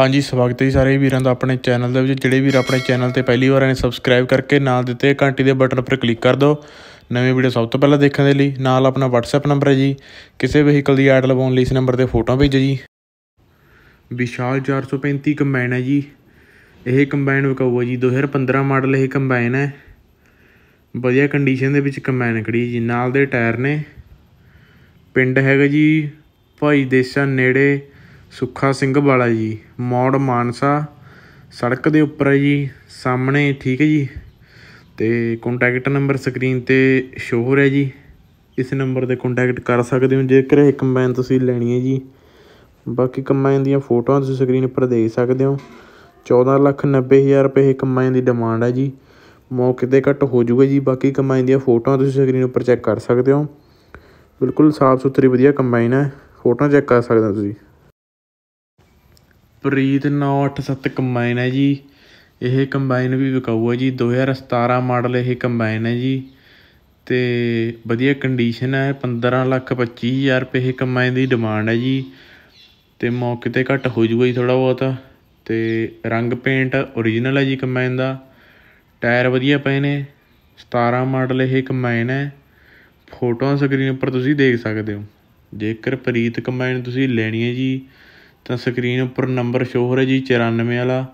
ਹਾਂਜੀ ਸਵਾਗਤ ਹੈ ਸਾਰੇ ਵੀਰਾਂ ਦਾ ਆਪਣੇ ਚੈਨਲ ਦੇ ਵਿੱਚ ਜਿਹੜੇ ਵੀਰ ਆਪਣੇ ਚੈਨਲ ਤੇ ਪਹਿਲੀ ਵਾਰ ਆਏ ਸਬਸਕ੍ਰਾਈਬ ਕਰਕੇ ਨਾਲ ਦਿੱਤੇ ਘੰਟੀ ਦੇ ਬਟਨ ਉੱਪਰ ਕਲਿੱਕ ਕਰ ਦਿਓ ਨਵੇਂ ਵੀਡੀਓ ਸਭ ਤੋਂ ਪਹਿਲਾਂ ਦੇਖਣ ਦੇ ਲਈ ਨਾਲ ਆਪਣਾ WhatsApp ਨੰਬਰ ਹੈ ਜੀ ਕਿਸੇ ਵਹੀਕਲ ਦੀ ਐਡ ਲਵਾਉਣ ਲਈ ਇਸ ਨੰਬਰ ਤੇ ਫੋਟੋ ਭੇਜੋ ਜੀ ਵਿਸ਼ਾਲ 435 ਕੰਬਾਈਨ ਹੈ ਜੀ ਇਹ ਕੰਬਾਈਨ ਵਿਕਾਊ ਹੈ ਜੀ 2015 ਮਾਡਲ ਇਹ ਕੰਬਾਈਨ ਹੈ ਵਧੀਆ ਕੰਡੀਸ਼ਨ ਦੇ ਵਿੱਚ ਕੰਬਾਈਨ ਖੜੀ ਜੀ ਨਾਲ ਦੇ ਟਾਇਰ ਨੇ ਪਿੰਡ ਹੈਗਾ ਜੀ ਭਾਈ ਦੇਸਾਂ ਨੇੜੇ ਸੁੱਖਾ ਸਿੰਘ ਵਾਲਾ ਜੀ ਮੌੜ ਮਾਨਸਾ ਸੜਕ ਦੇ ਉੱਪਰ ਹੈ ਜੀ ਸਾਹਮਣੇ ਠੀਕ ਹੈ ਜੀ ਤੇ ਕੰਟੈਕਟ ਨੰਬਰ ਸਕਰੀਨ ਤੇ ਸ਼ੋ ਹੋ ਰਿਹਾ ਜੀ ਇਸ ਨੰਬਰ ਤੇ ਕੰਟੈਕਟ ਕਰ ਸਕਦੇ ਹੋ ਜੇਕਰ ਇੱਕ ਕੰਬਾਈਨ ਤੁਸੀਂ ਲੈਣੀ ਹੈ ਜੀ ਬਾਕੀ ਕੰਬਾਈਨ ਦੀਆਂ ਫੋਟੋਆਂ ਤੁਸੀਂ ਸਕਰੀਨ ਉੱਪਰ ਦੇਖ ਸਕਦੇ ਹੋ 14 ਲੱਖ 90 ਹਜ਼ਾਰ ਰੁਪਏ ਇੱਕ ਕੰਬਾਈਨ ਦੀ ਡਿਮਾਂਡ ਹੈ ਜੀ ਮੌਕੇ ਤੇ ਘੱਟ ਹੋ ਜੂਗਾ ਜੀ ਬਾਕੀ ਕੰਬਾਈਨ ਦੀਆਂ ਫੋਟੋਆਂ ਤੁਸੀਂ ਸਕਰੀਨ ਉੱਪਰ ਚੈੱਕ ਕਰ ਸਕਦੇ ਹੋ ਬਿਲਕੁਲ ਸਾਫ਼ ਸੁਥਰੀ ਵਧੀਆ ਕੰਬਾਈਨ ਹੈ ਫੋਟੋਆਂ ਚੈੱਕ ਕਰ ਸਕਦੇ ਹੋ ਤੁਸੀਂ ਪ੍ਰੀਤ 987 ਕੰਬਾਈਨ ਹੈ ਜੀ ਇਹ ਕੰਬਾਈਨ ਵੀ ਵਿਕਾਊ ਹੈ ਜੀ 2017 ਮਾਡਲ ਇਹ ਕੰਬਾਈਨ ਹੈ ਜੀ ਤੇ ਵਧੀਆ ਕੰਡੀਸ਼ਨ ਹੈ 15 ਲੱਖ 25 ਹਜ਼ਾਰ ਰੁਪਏ ਇਹ ਕੰਬਾਈਨ ਦੀ ਡਿਮਾਂਡ ਹੈ ਜੀ ਤੇ ਮੌਕੇ 'ਤੇ ਘੱਟ ਹੋ ਜੂਗਾ ਜੀ ਥੋੜਾ ਬਹੁਤ ਤੇ ਰੰਗ ਪੇਂਟ origignal ਹੈ ਜੀ ਕੰਬਾਈਨ ਦਾ ਟਾਇਰ ਵਧੀਆ ਪਏ ਨੇ 17 ਮਾਡਲ ਇਹ ਕੰਬਾਈਨ ਹੈ ਫੋਟੋਆਂ ਸਕਰੀਨ ਉੱਪਰ ਤੁਸੀਂ ਦੇਖ ਸਕਦੇ ਹੋ ਜੇਕਰ ਪ੍ਰੀਤ ਕੰਬਾਈਨ ਤੁਸੀਂ ਲੈਣੀ ਹੈ ਜੀ ਤਾਂ ਸਕਰੀਨ ਉੱਪਰ ਨੰਬਰ ਸ਼ੋ ਹੋ ਰਿਹਾ ਜੀ 94 ਵਾਲਾ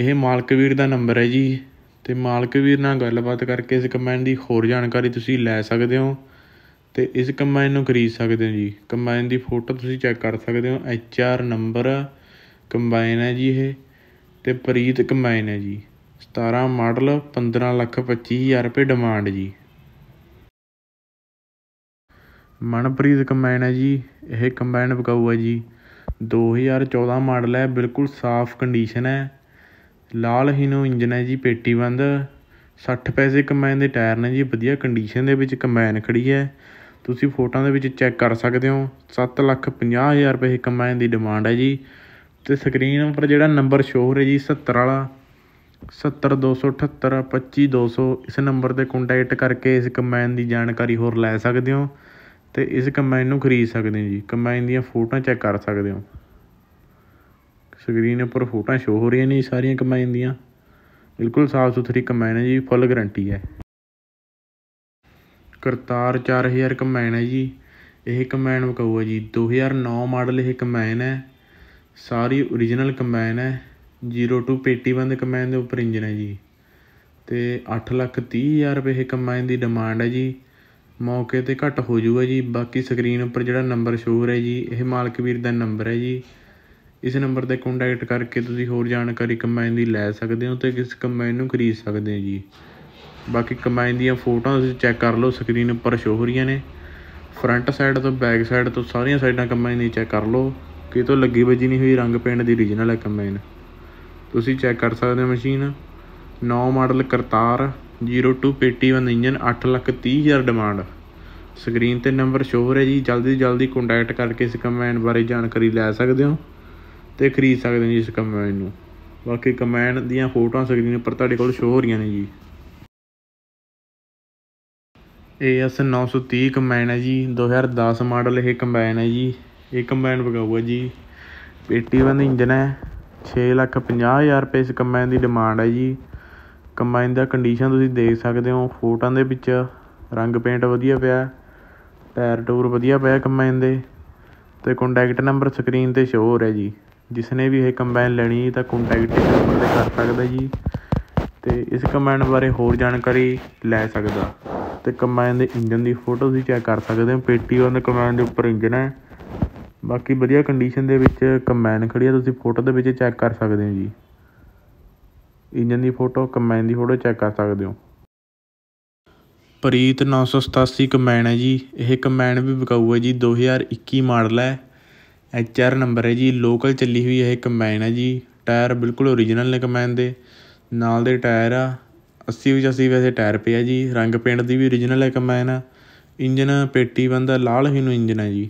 ਇਹ ਮਾਲਕ ਵੀਰ ਦਾ ਨੰਬਰ ਹੈ ਜੀ ਤੇ ਮਾਲਕ ਵੀਰ ਨਾਲ ਗੱਲਬਾਤ ਕਰਕੇ ਇਸ ਕੰਬਾਈਨ ਦੀ ਹੋਰ ਜਾਣਕਾਰੀ ਤੁਸੀਂ ਲੈ ਸਕਦੇ ਹੋ ਤੇ ਇਸ ਕੰਬਾਈਨ ਨੂੰ ਖਰੀਦ ਸਕਦੇ ਹੋ ਜੀ ਕੰਬਾਈਨ ਦੀ ਫੋਟੋ ਤੁਸੀਂ ਚੈੱਕ ਕਰ ਸਕਦੇ ਹੋ ਐਚ ਆਰ ਨੰਬਰ ਕੰਬਾਈਨ ਹੈ ਜੀ ਇਹ ਤੇ ਪ੍ਰੀਤ ਕੰਬਾਈਨ ਹੈ ਜੀ 17 ਮਾਡਲ 15 ਲੱਖ 25 ਹਜ਼ਾਰ ਰੁਪਏ ਡਿਮਾਂਡ ਜੀ ਮਨਪ੍ਰੀਤ ਕੰਬਾਈਨ ਹੈ ਜੀ ਇਹ ਕੰਬਾਈਨ ਵਿਕਾਊ ਹੈ ਜੀ 2014 ਮਾਡਲ ਹੈ ਬਿਲਕੁਲ ਸਾਫ਼ ਕੰਡੀਸ਼ਨ ਹੈ ਲਾਲ ਹਿਨੋ ਇੰਜਨ ਹੈ ਜੀ ਪੇਟੀ ਬੰਦ 60 ਪੈਸੇ ਕੰਬਾਈਨ ਦੇ ਟਾਇਰ ਨੇ ਜੀ ਵਧੀਆ ਕੰਡੀਸ਼ਨ ਦੇ ਵਿੱਚ ਕੰਬਾਈਨ ਖੜੀ ਹੈ ਤੁਸੀਂ ਫੋਟੋਆਂ ਦੇ ਵਿੱਚ ਚੈੱਕ ਕਰ ਸਕਦੇ ਹੋ 750000 ਲੱਖ ਪੰਜਾਹ ਹਜ਼ਾਰ ਰੁਪਏ ਕੰਬਾਈਨ ਦੀ ਡਿਮਾਂਡ ਹੈ ਜੀ ਤੇ ਸਕਰੀਨ ਉੱਪਰ ਜਿਹੜਾ ਨੰਬਰ ਸ਼ੋ ਹੋ ਰਿਹਾ ਜੀ 70 ਵਾਲਾ 70278 25200 ਇਸ ਨੰਬਰ 'ਤੇ ਕੰਟੈਕਟ ਕਰਕੇ ਇਸ ਕੰਬਾਈਨ ਦੀ ਜਾਣਕਾਰੀ ਹੋਰ ਲੈ ਸਕਦੇ ਹੋ ਤੇ ਇਸ ਕੰਬਾਈਨ ਨੂੰ ਖਰੀਦ ਸਕਦੇ ਹੋ ਜੀ ਕੰਬਾਈਨ ਦੀਆਂ ਫੋਟੋਆਂ ਚੈੱਕ ਕਰ ਸਕਦੇ ਹੋ ਸਕਰੀਨ ਉੱਪਰ ਫੋਟੋਆਂ ਸ਼ੋ ਹੋ ਰਹੀਆਂ ਨੇ ਸਾਰੀਆਂ ਕੰਬਾਈਨ ਦੀਆਂ ਬਿਲਕੁਲ ਸਾਫ਼ ਸੁਥਰੀ ਕੰਬਾਈਨ ਹੈ ਜੀ ਫੁੱਲ ਗਾਰੰਟੀ ਹੈ ਕਰਤਾਰ 4000 ਕੰਬਾਈਨ ਹੈ ਜੀ ਇਹ ਕੰਬਾਈਨ ਵਕਾਊ ਹੈ ਜੀ 2009 ਮਾਡਲ ਇਹ ਕੰਬਾਈਨ ਹੈ ਸਾਰੀ origignal ਕੰਬਾਈਨ ਹੈ 0 ਟੂ ਪੇਟੀ ਬੰਦ ਕੰਬਾਈਨ ਦੇ ਉੱਪਰ ਇੰਜਨ ਹੈ ਜੀ ਤੇ 8 ਲੱਖ 30 ਹਜ਼ਾਰ ਰੁਪਏ ਇਹ ਕੰਬਾਈਨ ਦੀ ਡਿਮਾਂਡ ਹੈ ਜੀ ਮੌਕੇ 'ਤੇ ਘੱਟ ਹੋ ਜੂਗਾ ਜੀ ਬਾਕੀ ਸਕਰੀਨ ਉੱਪਰ ਜਿਹੜਾ ਨੰਬਰ ਸ਼ੋ ਹੋ ਰਿਹਾ ਜੀ ਇਹ ਮਾਲਕ ਵੀਰ ਦਾ ਨੰਬਰ ਹੈ ਜੀ ਇਸ ਨੰਬਰ 'ਤੇ ਕੰਟੈਕਟ ਕਰਕੇ ਤੁਸੀਂ ਹੋਰ ਜਾਣਕਾਰੀ ਕੰਬਾਈਨ ਦੀ ਲੈ ਸਕਦੇ ਹੋ ਤੇ ਕਿਸ ਕੰਬਾਈਨ ਨੂੰ ਖਰੀਦ ਸਕਦੇ ਹੋ ਜੀ ਬਾਕੀ ਕੰਬਾਈਨ ਦੀਆਂ ਫੋਟੋਆਂ ਤੁਸੀਂ ਚੈੱਕ ਕਰ ਲਓ ਸਕਰੀਨ ਉੱਪਰ ਸ਼ੋ ਹੋ ਰਹੀਆਂ ਨੇ ਫਰੰਟ ਸਾਈਡ ਤੋਂ ਬੈਕ ਸਾਈਡ ਤੋਂ ਸਾਰੀਆਂ ਸਾਈਡਾਂ ਕੰਬਾਈਨ ਦੀ ਚੈੱਕ ਕਰ ਲਓ ਕਿ ਤੋਂ ਲੱਗੀ ਵੱਜੀ ਨਹੀਂ ਹੋਈ ਰੰਗ ਪੇਂਟ ਦੀ origignal ਹੈ ਕੰਬਾਈਨ ਤੁਸੀਂ ਚੈੱਕ ਕਰ ਸਕਦੇ ਹੋ machine 9 model Kartar zero two ਪੇਟੀ ਵਨ ਇੰਜਨ ਅੱਠ ਲੱਖ ਤੀਹ ਹਜ਼ਾਰ ਡਿਮਾਂਡ ਸਕਰੀਨ 'ਤੇ ਨੰਬਰ ਸ਼ੋ ਹੋ ਰਿਹਾ ਜੀ ਜਲਦੀ ਜਲਦੀ ਕੰਟੈਕਟ ਕਰਕੇ ਇਸ ਕੰਬਾਈਨ ਬਾਰੇ ਜਾਣਕਾਰੀ ਲੈ ਸਕਦੇ ਹੋ ਅਤੇ ਖਰੀਦ ਸਕਦੇ ਹੋ ਜੀ ਇਸ ਕੰਬਾਈਨ ਨੂੰ ਬਾਕੀ ਕੰਬਾਈਨ ਦੀਆਂ ਫੋਟੋਆਂ ਸਕਰੀਨ ਉੱਪਰ ਤੁਹਾਡੇ ਕੋਲ ਸ਼ੋ ਹੋ ਰਹੀਆਂ ਨੇ ਜੀ AS 930 ਕੰਬਾਈਨ ਹੈ ਜੀ 2010 ਮਾਡਲ ਇਹ ਕੰਬਾਈਨ ਹੈ ਜੀ ਇਹ ਕੰਬਾਈਨ ਵਿਕਾਊ ਹੈ ਜੀ ਪੇਟੀ ਵਨ ਇੰਜਨ ਹੈ 650000 ਲੱਖ ਹਜ਼ਾਰ ਰੁਪਏ ਇਸ ਕੰਬਾਈਨ ਦੀ ਡਿਮਾਂਡ ਹੈ ਜੀ ਕੰਬਾਈਨ ਦਾ ਕੰਡੀਸ਼ਨ ਤੁਸੀਂ ਦੇਖ ਸਕਦੇ ਹੋ ਫੋਟੋਆਂ ਦੇ ਵਿੱਚ ਰੰਗ ਪੇਂਟ ਵਧੀਆ ਪਿਆ ਟਾਇਰ ਟੂਰ ਵਧੀਆ ਪਿਆ ਕੰਬਾਈਨ ਦੇ ਤੇ ਕੰਟੈਕਟ ਨੰਬਰ ਸਕਰੀਨ 'ਤੇ ਸ਼ੋ ਹੋ ਰਿਹਾ ਜੀ ਜਿਸ ਨੇ ਵੀ ਇਹ ਕੰਬਾਈਨ ਲੈਣੀ ਤਾਂ ਕੰਟੈਕਟ ਨੰਬਰ 'ਤੇ ਕਰ ਸਕਦਾ ਜੀ ਤੇ ਇਸ ਕੰਬਾਈਨ ਬਾਰੇ ਹੋਰ ਜਾਣਕਾਰੀ ਲੈ ਸਕਦਾ ਤੇ ਕੰਬਾਈਨ ਦੇ ਇੰਜਨ ਦੀ ਫੋਟੋ ਤੁਸੀਂ ਚੈੱਕ ਕਰ ਸਕਦੇ ਹੋ ਪੇਟੀ ਉਹਨਾਂ ਕੰਬਾਈਨ ਦੇ ਉੱਪਰ ਇੰਜਨ ਹੈ ਬਾਕੀ ਵਧੀਆ ਕੰਡੀਸ਼ਨ ਦੇ ਵਿੱਚ ਕੰਬਾਈਨ ਖੜੀ ਹੈ ਤੁਸੀਂ ਫੋਟੋ ਦੇ ਵਿੱਚ ਚੈੱਕ ਕਰ ਸਕਦੇ ਹੋ ਜੀ ਇੰਜਨ ਦੀ ਫੋਟੋ ਕਮੈਨ ਦੀ ਫੋਟੋ ਚੈੱਕ ਕਰ ਸਕਦੇ ਹੋ ਪ੍ਰੀਤ 987 ਕਮੈਨ ਹੈ ਜੀ ਇਹ ਕਮੈਨ ਵੀ ਵਿਕਾਊ ਹੈ ਜੀ 2021 ਮਾਡਲ ਹੈ ਐਚ ਆਰ ਨੰਬਰ ਹੈ ਜੀ ਲੋਕਲ ਚੱਲੀ ਹੋਈ ਇਹ ਕਮੈਨ ਹੈ ਜੀ ਟਾਇਰ ਬਿਲਕੁਲ ਓਰੀਜਨਲ ਨੇ ਕਮੈਨ ਦੇ ਨਾਲ ਦੇ ਟਾਇਰ ਆ 80 ਵਿੱਚ 80 ਵੈਸੇ ਟਾਇਰ ਪਿਆ ਜੀ ਰੰਗ ਪੇਂਟ ਦੀ ਵੀ ਓਰੀਜਨਲ ਹੈ ਕਮੈਨ ਇੰਜਨ ਪੇਟੀ ਬੰਦਾ ਲਾਲ ਹੀ ਨੂੰ ਇੰਜਨ ਹੈ ਜੀ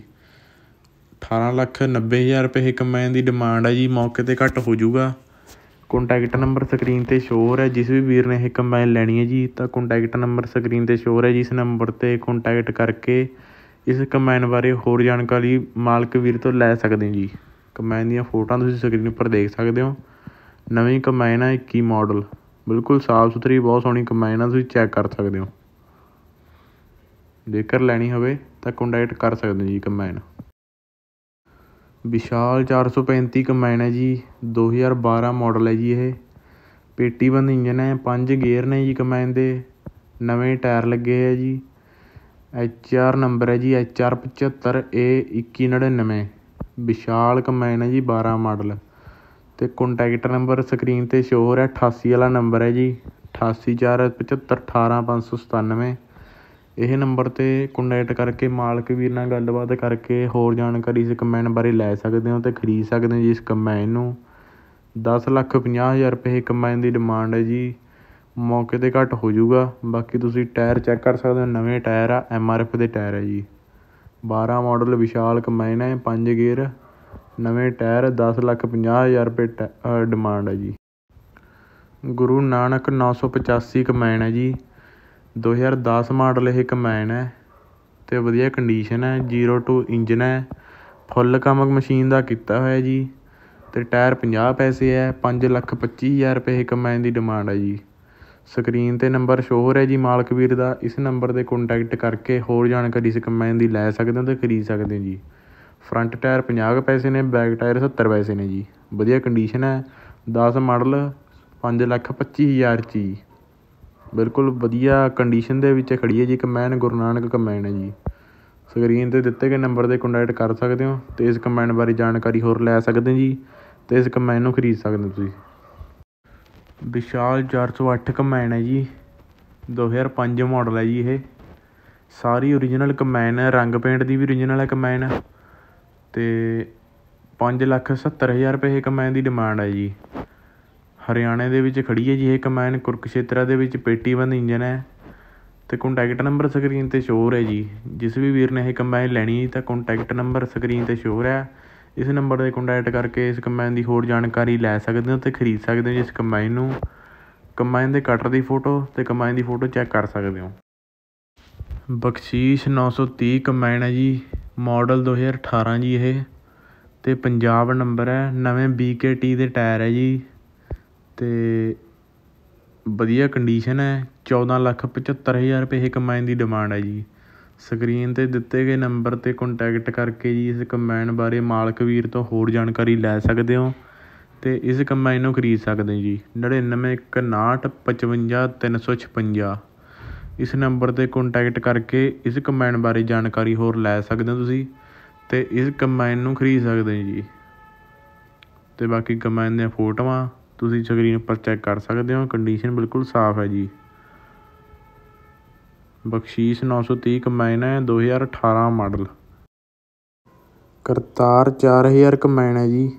18 ਲੱਖ 90 ਹਜ਼ਾਰ ਰੁਪਏ ਇਹ ਕੰਬਾਈਨ ਦੀ ਡਿਮਾਂਡ ਹੈ ਜੀ ਮੌਕੇ ਤੇ ਘੱਟ ਹੋ ਜਾਊਗਾ ਕੋਂਟੈਕਟ ਨੰਬਰ ਸਕਰੀਨ 'ਤੇ ਸ਼ੋ ਹੋ ਰਿਹਾ ਜਿਸ ਵੀ ਵੀਰ ਨੇ ਇਹ ਕੰਬਾਈਨ ਲੈਣੀ ਹੈ ਜੀ ਤਾਂ ਕੋਂਟੈਕਟ ਨੰਬਰ ਸਕਰੀਨ 'ਤੇ ਸ਼ੋ ਹੋ ਰਿਹਾ ਜੀ ਇਸ ਨੰਬਰ 'ਤੇ ਕੋਂਟੈਕਟ ਕਰਕੇ ਇਸ ਕੰਬਾਈਨ ਬਾਰੇ ਹੋਰ ਜਾਣਕਾਰੀ ਮਾਲਕ ਵੀਰ ਤੋਂ ਲੈ ਸਕਦੇ ਜੀ ਕੰਬਾਈਨ ਦੀਆਂ ਫੋਟੋਆਂ ਤੁਸੀਂ ਸਕਰੀਨ ਉੱਪਰ ਦੇਖ ਸਕਦੇ ਹੋ ਨਵੀਂ ਕੰਬਾਈਨ ਹੈ 21 ਮਾਡਲ ਬਿਲਕੁਲ ਸਾਫ਼ ਸੁਥਰੀ ਬਹੁਤ ਸੋਹਣੀ ਕੰਬਾਈਨ ਹੈ ਤੁਸੀਂ ਚੈੱਕ ਕਰ ਸਕਦੇ ਹੋ ਜੇਕਰ ਲੈਣੀ ਹੋਵੇ ਤਾਂ ਕੋਂਟੈਕਟ ਕਰ ਸਕਦੇ ਹੋ ਜੀ ਕੰਬਾਈਨ ਵਿਸ਼ਾਲ 435 ਕੰਬਾਈਨ ਹੈ ਜੀ 2012 ਮਾਡਲ ਹੈ ਜੀ ਇਹ ਪੇਟੀ ਬੰਦ ਇੰਜਨ ਹੈ ਪੰਜ ਗੇਅਰ ਨੇ ਜੀ ਕੰਬਾਈਨ ਦੇ ਨਵੇਂ ਟਾਇਰ ਲੱਗੇ ਹੈ ਜੀ ਐਚ ਆਰ ਨੰਬਰ ਹੈ ਜੀ ਐਚ ਆਰ ਪਝੱਤਰ ਏ ਵਿਸ਼ਾਲ ਕੰਬਾਈਨ ਹੈ ਜੀ 12 ਮਾਡਲ ਤੇ ਕੰਟੈਕਟ ਨੰਬਰ ਸਕਰੀਨ 'ਤੇ ਸ਼ੋਅ ਹੋ ਰਿਹਾ 88 ਵਾਲਾ ਨੰਬਰ ਹੈ ਜੀ ਅਠਾਸੀ ਇਹ ਨੰਬਰ 'ਤੇ ਕੋਨੈਕਟ ਕਰਕੇ ਮਾਲਕ ਵੀਰ ਨਾਲ ਗੱਲਬਾਤ ਕਰਕੇ ਹੋਰ ਜਾਣਕਾਰੀ ਇਸ ਕੰਬਾਈਨ ਬਾਰੇ ਲੈ ਸਕਦੇ ਹੋ ਅਤੇ ਖਰੀਦ ਸਕਦੇ ਹੋ ਜੀ ਇਸ ਕੰਬਾਈਨ ਨੂੰ ਦਸ ਲੱਖ ਪੰਜਾਹ ਹਜ਼ਾਰ ਰੁਪਏ ਇਹ ਕੰਬਾਈਨ ਦੀ ਡਿਮਾਂਡ ਹੈ ਜੀ ਮੌਕੇ 'ਤੇ ਘੱਟ ਹੋ ਜੂਗਾ ਬਾਕੀ ਤੁਸੀਂ ਟਾਇਰ ਚੈੱਕ ਕਰ ਸਕਦੇ ਹੋ ਨਵੇਂ ਟਾਇਰ ਆ ਐੱਮ ਆਰ ਐੱਫ ਦੇ ਟਾਇਰ ਹੈ ਜੀ 12 ਮਾਡਲ ਵਿਸ਼ਾਲ ਕੰਬਾਈਨ ਹੈ ਪੰਜ ਗੇਅਰ ਨਵੇਂ ਟਾਇਰ ਦਸ ਲੱਖ ਪੰਜਾਹ ਹਜ਼ਾਰ ਰੁਪਏ ਡਿਮਾਂਡ ਹੈ ਜੀ ਗੁਰੂ ਨਾਨਕ ਨੌ ਸੌ ਪਚਾਸੀ ਕੰਬਾਈਨ ਹੈ ਜੀ ਦੋ ਹਜ਼ਾਰ ਦਸ ਮਾਡਲ ਇਹ ਕੰਬਾਈਨ ਹੈ ਤੇ ਵਧੀਆ ਕੰਡੀਸ਼ਨ ਹੈ ਜੀਰੋ ਟੂ ਇੰਜਨ ਹੈ ਫੁੱਲ ਕੰਮ ਮਸ਼ੀਨ ਦਾ ਕੀਤਾ ਹੋਇਆ ਜੀ ਤੇ ਟਾਇਰ ਪੰਜਾਹ ਪੈਸੇ ਹੈ ਪੰਜ ਲੱਖ ਪੱਚੀ ਹਜ਼ਾਰ ਰੁਪਏ ਇਹ ਕੰਬਾਈਨ ਦੀ ਡਿਮਾਂਡ ਹੈ ਜੀ ਸਕਰੀਨ 'ਤੇ ਨੰਬਰ ਸ਼ੋ ਹੋ ਰਿਹਾ ਜੀ ਮਾਲਕ ਵੀਰ ਦਾ ਇਸ ਨੰਬਰ 'ਤੇ ਕੋਂਟੈਕਟ ਕਰਕੇ ਹੋਰ ਜਾਣਕਾਰੀ ਇਸ ਕੰਬਾਈਨ ਦੀ ਲੈ ਸਕਦੇ ਹੋ ਅਤੇ ਖਰੀਦ ਸਕਦੇ ਹੋ ਜੀ ਫਰੰਟ ਟਾਇਰ ਪੰਜਾਹ ਕੁ ਪੈਸੇ ਨੇ ਬੈਕ ਟਾਇਰ ਸੱਤਰ ਪੈਸੇ ਨੇ ਜੀ ਵਧੀਆ ਕੰਡੀਸ਼ਨ ਹੈ ਦਸ ਮਾਡਲ ਪੰਜ ਲੱਖ ਪੱਚੀ ਹਜ਼ਾਰ 'ਚ ਜੀ ਬਿਲਕੁਲ ਵਧੀਆ ਕੰਡੀਸ਼ਨ ਦੇ ਵਿੱਚ ਖੜੀ ਹੈ ਜੀ ਕੰਬਾਈਨ ਗੁਰੂ ਨਾਨਕ ਕੰਬਾਈਨ ਹੈ ਜੀ ਸਕਰੀਨ 'ਤੇ ਦਿੱਤੇ ਗਏ ਨੰਬਰ 'ਤੇ ਕੰਟੈਕਟ ਕਰ ਸਕਦੇ ਹੋ ਤੇ ਇਸ ਕੰਬਾਈਨ ਬਾਰੇ ਜਾਣਕਾਰੀ ਹੋਰ ਲੈ ਸਕਦੇ ਜੀ ਤੇ ਇਸ ਕੰਬਾਈਨ ਨੂੰ ਖਰੀਦ ਸਕਦੇ ਹੋ ਤੁਸੀਂ ਵਿਸ਼ਾਲ 408 ਸੌ ਕੰਬਾਈਨ ਹੈ ਜੀ 2005 ਮਾਡਲ ਹੈ ਜੀ ਇਹ ਸਾਰੀ ਓਰੀਜਨਲ ਕੰਬਾਈਨ ਹੈ ਰੰਗ ਪੇਂਟ ਦੀ ਵੀ ਓਰੀਜਨਲ ਹੈ ਕੰਬਾਈਨ ਤੇ 5,70,000 ਲੱਖ ਰੁਪਏ ਇਹ ਕੰਬਾਈਨ ਦੀ ਡਿਮਾਂਡ ਹੈ ਜੀ ਹਰਿਆਣੇ ਦੇ ਵਿੱਚ ਖੜੀ ਹੈ ਜੀ ਇਹ ਕੁਰਕ ਖੇਤਰਾ ਦੇ ਵਿੱਚ ਪੇਟੀਬੰਦ ਇੰਜਨ ਹੈ ਤੇ ਕੰਟੈਕਟ ਨੰਬਰ ਸਕਰੀਨ 'ਤੇ ਸ਼ੋਅ ਹੋ ਰਿਹਾ ਜੀ ਜਿਸ ਵੀ ਵੀਰ ਨੇ ਇਹ ਕੰਬਾਈਨ ਲੈਣੀ ਤਾਂ ਕੰਟੈਕਟ ਨੰਬਰ ਸਕਰੀਨ 'ਤੇ ਸ਼ੋਅ ਹੋ ਰਿਹਾ ਇਸ ਨੰਬਰ 'ਤੇ ਕੰਟੈਕਟ ਕਰਕੇ ਇਸ ਕੰਬਾਈਨ ਦੀ ਹੋਰ ਜਾਣਕਾਰੀ ਲੈ ਸਕਦੇ ਹੋ ਤੇ ਖਰੀਦ ਸਕਦੇ ਹੋ ਇਸ ਕੰਬਾਈਨ ਨੂੰ ਕੰਬਾਈਨ ਦੇ ਕਟਰ ਦੀ ਫੋਟੋ ਤੇ ਕੰਬਾਈਨ ਦੀ ਫੋਟੋ ਚੈੱਕ ਕਰ ਸਕਦੇ ਹੋ ਬਖਸ਼ੀਸ਼ 930 ਸੌ ਹੈ ਜੀ ਮਾਡਲ 2018 ਜੀ ਇਹ ਤੇ ਪੰਜਾਬ ਨੰਬਰ ਹੈ ਨਵੇਂ ਬੀਕੇਟੀ ਦੇ ਟਾਇਰ ਹੈ ਜੀ ਤੇ ਵਧੀਆ ਕੰਡੀਸ਼ਨ ਹੈ ਚੌਦਾਂ ਲੱਖ ਪਝੱਤਰ ਹਜ਼ਾਰ ਰੁਪਏ ਇਹ ਕੰਬਾਈਨ ਦੀ ਡਿਮਾਂਡ ਹੈ ਜੀ ਸਕਰੀਨ 'ਤੇ ਦਿੱਤੇ ਗਏ ਨੰਬਰ 'ਤੇ ਕੰਟੈਕਟ ਕਰਕੇ ਜੀ ਇਸ ਕੰਬਾਈਨ ਬਾਰੇ ਮਾਲਕ ਵੀਰ ਤੋਂ ਹੋਰ ਜਾਣਕਾਰੀ ਲੈ ਸਕਦੇ ਹੋ ਤੇ ਇਸ ਕੰਬਾਈਨ ਨੂੰ ਖਰੀਦ ਸਕਦੇ ਜੀ ਨੜਿਨਵੇਂ ਇਸ ਨੰਬਰ 'ਤੇ ਕੰਟੈਕਟ ਕਰਕੇ ਇਸ ਕੰਬਾਈਨ ਬਾਰੇ ਜਾਣਕਾਰੀ ਹੋਰ ਲੈ ਸਕਦੇ ਹੋ ਤੁਸੀਂ ਤੇ ਇਸ ਕੰਬਾਈਨ ਨੂੰ ਖਰੀਦ ਸਕਦੇ ਜੀ ਤੇ ਬਾਕੀ ਕੰਬਾਈਨ ਦੀਆਂ ਫੋਟੋਆਂ ਤੁਸੀਂ ਸਕਰੀਨ ਉੱਪਰ ਚੈੱਕ ਕਰ ਸਕਦੇ ਹੋ ਕੰਡੀਸ਼ਨ ਬਿਲਕੁਲ ਸਾਫ਼ ਹੈ ਜੀ ਬਖਸ਼ੀਸ਼ 930 ਕੰਬਾਈਨ ਹੈ 2018 ਮਾਡਲ ਕਰਤਾਰ 4000 ਕੰਬਾਈਨ ਹੈ ਜੀ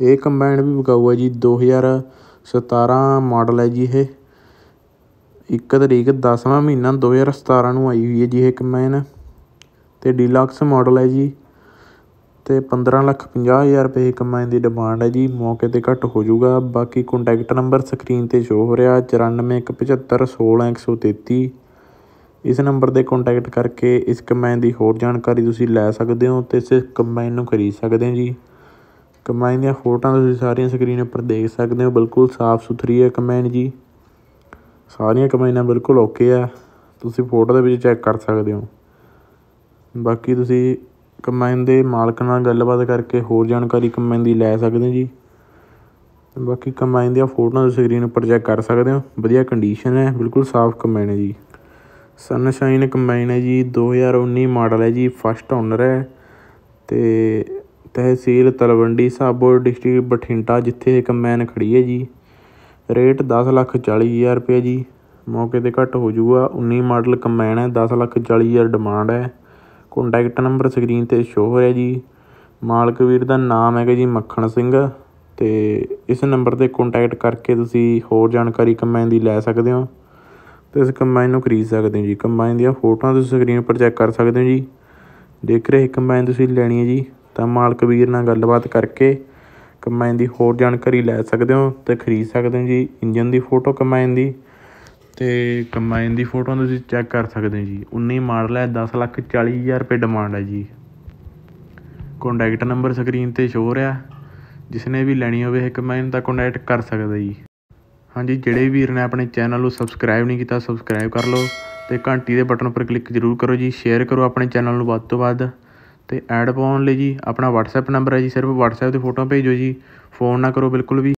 ਇਹ ਕੰਬਾਈਨ ਵੀ ਵਿਕਾਊ ਹੈ ਜੀ 2017 ਮਾਡਲ ਹੈ ਜੀ ਇਹ 1 ਤਰੀਕ 10ਵਾਂ ਮਹੀਨਾ 2017 ਨੂੰ ਆਈ ਹੋਈ ਹੈ ਜੀ ਇਹ ਕੰਬਾਈਨ ਤੇ ਡੀਲਕਸ ਮਾਡਲ ਹੈ ਜੀ ਤੇ 15 ਲੱਖ 50 ਹਜ਼ਾਰ ਰੁਪਏ ਕਮਾਈ ਦੀ ਡਿਮਾਂਡ ਹੈ ਜੀ ਮੌਕੇ 'ਤੇ ਘੱਟ ਹੋ ਜਾਊਗਾ ਬਾਕੀ ਕੰਟੈਕਟ ਨੰਬਰ ਸਕਰੀਨ 'ਤੇ ਸ਼ੋ ਹੋ ਰਿਹਾ ਚੁਰਾਨਵੇਂ ਇਸ ਨੰਬਰ 'ਤੇ ਕੰਟੈਕਟ ਕਰਕੇ ਇਸ ਕਮਾਈ ਦੀ ਹੋਰ ਜਾਣਕਾਰੀ ਤੁਸੀਂ ਲੈ ਸਕਦੇ ਹੋ ਤੇ ਇਸ ਕਮਾਈ ਨੂੰ ਖਰੀਦ ਸਕਦੇ ਹੋ ਜੀ ਕਮਾਈ ਦੀਆਂ ਫੋਟੋਆਂ ਤੁਸੀਂ ਸਾਰੀਆਂ ਸਕਰੀਨ ਉੱਪਰ ਦੇਖ ਸਕਦੇ ਹੋ ਬਿਲਕੁਲ ਸਾਫ਼ ਸੁਥਰੀ ਹੈ ਕਮਾਈ ਜੀ ਸਾਰੀਆਂ ਕਮਾਈਆਂ ਬਿਲਕੁਲ ਓਕੇ ਆ ਤੁਸੀਂ ਫੋਟੋ ਦੇ ਵਿੱਚ ਚੈੱਕ ਕਰ ਸਕਦੇ ਹੋ ਬਾਕੀ ਤੁਸੀਂ ਕੰਬਾਈਨ ਦੇ ਮਾਲਕ ਨਾਲ ਗੱਲਬਾਤ ਕਰਕੇ ਹੋਰ ਜਾਣਕਾਰੀ ਕੰਬਾਈਨ ਦੀ ਲੈ ਸਕਦੇ ਜੀ ਬਾਕੀ ਕੰਬਾਈਨ ਦੀਆਂ ਫੋਟੋਆਂ ਤੁਸੀਂ ਸਕਰੀਨ ਉੱਪਰ ਚੈੱਕ ਕਰ ਸਕਦੇ ਹੋ ਵਧੀਆ ਕੰਡੀਸ਼ਨ ਹੈ ਬਿਲਕੁਲ ਸਾਫ਼ ਕੰਬਾਈਨ ਹੈ ਜੀ ਸਨਸ਼ਾਈਨ ਕੰਬਾਈਨ ਹੈ ਜੀ 2019 ਮਾਡਲ ਹੈ ਜੀ ਫਸਟ ਓਨਰ ਹੈ ਤੇ ਤਹਿਸੀਲ ਤਲਵੰਡੀ ਸਾਬੋ ਡਿਸਟ੍ਰਿਕਟ ਬਠਿੰਡਾ ਜਿੱਥੇ ਇਹ ਕੰਬਾਈਨ ਖੜੀ ਹੈ ਜੀ ਰੇਟ 10 ਲੱਖ 40 ਹਜ਼ਾਰ ਰੁਪਏ ਜੀ ਮੌਕੇ ਤੇ ਘੱਟ ਹੋ ਜਾਊਗਾ 19 ਮਾਡਲ ਕੰਬਾਈਨ ਹੈ 10 ਲੱਖ 40 ਹਜ਼ਾਰ ਡਿਮਾਂਡ ਹੈ ਕੰਟੈਕਟ ਨੰਬਰ ਸਕਰੀਨ 'ਤੇ ਸ਼ੋਅ ਹੋ ਰਿਹਾ ਜੀ ਮਾਲਕ ਵੀਰ ਦਾ ਨਾਮ ਹੈਗਾ ਜੀ ਮੱਖਣ ਸਿੰਘ ਤੇ ਇਸ ਨੰਬਰ 'ਤੇ ਕੰਟੈਕਟ ਕਰਕੇ ਤੁਸੀਂ ਹੋਰ ਜਾਣਕਾਰੀ ਕੰਬਾਈਨ ਦੀ ਲੈ ਸਕਦੇ ਹੋ ਤੇ ਇਸ ਕੰਬਾਈਨ ਨੂੰ ਖਰੀਦ ਸਕਦੇ ਹੋ ਜੀ ਕੰਬਾਈਨ ਦੀਆਂ ਫੋਟੋਆਂ ਤੁਸੀਂ ਸਕਰੀਨ ਉੱਪਰ ਚੈੱਕ ਕਰ ਸਕਦੇ ਹੋ ਜੀ ਦੇਖ ਰਹੇ ਕੰਬਾਈਨ ਤੁਸੀਂ ਲੈਣੀ ਹੈ ਜੀ ਤਾਂ ਮਾਲਕ ਵੀਰ ਨਾਲ ਗੱਲਬਾਤ ਕਰਕੇ ਕੰਬਾਈਨ ਦੀ ਹੋਰ ਜਾਣਕਾਰੀ ਲੈ ਸਕਦੇ ਹੋ ਤੇ ਖਰੀਦ ਸਕਦੇ ਹੋ ਜੀ ਇੰਜਨ ਦੀ ਫੋਟੋ ਕੰਬਾਈਨ ਦੀ ਤੇ ਕੰਬਾਈਨ ਦੀ ਫੋਟੋਆਂ ਤੁਸੀਂ ਚੈੱਕ ਕਰ ਸਕਦੇ ਜੀ 19 ਮਾਡਲ ਹੈ 10 ਲੱਖ 40 ਹਜ਼ਾਰ ਰੁਪਏ ਡਿਮਾਂਡ ਹੈ ਜੀ ਕੰਟੈਕਟ ਨੰਬਰ ਸਕਰੀਨ 'ਤੇ ਸ਼ੋ ਹੋ ਰਿਹਾ ਜਿਸ ਨੇ ਵੀ ਲੈਣੀ ਹੋਵੇ ਇਹ ਕੰਬਾਈਨ ਤਾਂ ਕੰਟੈਕਟ ਕਰ ਸਕਦਾ ਜੀ ਹਾਂਜੀ ਜਿਹੜੇ ਵੀਰ ਨੇ ਆਪਣੇ ਚੈਨਲ ਨੂੰ ਸਬਸਕ੍ਰਾਈਬ ਨਹੀਂ ਕੀਤਾ ਸਬਸਕ੍ਰਾਈਬ ਕਰ ਲਓ ਤੇ ਘੰਟੀ ਦੇ ਬਟਨ ਉੱਪਰ ਕਲਿੱਕ ਜ਼ਰੂਰ ਕਰੋ ਜੀ ਸ਼ੇਅਰ ਕਰੋ ਆਪਣੇ ਚੈਨਲ ਨੂੰ ਵੱਧ ਤੋਂ ਵੱਧ ਤੇ ਐਡ ਪਾਉਣ ਲਈ ਜੀ ਆਪਣਾ WhatsApp ਨੰਬਰ ਹੈ ਜੀ ਸਿਰਫ WhatsApp 'ਤੇ ਫੋਟੋਆਂ ਭੇਜੋ ਜੀ ਫ਼ੋਨ ਨਾ ਕਰੋ ਬਿਲਕੁਲ ਵੀ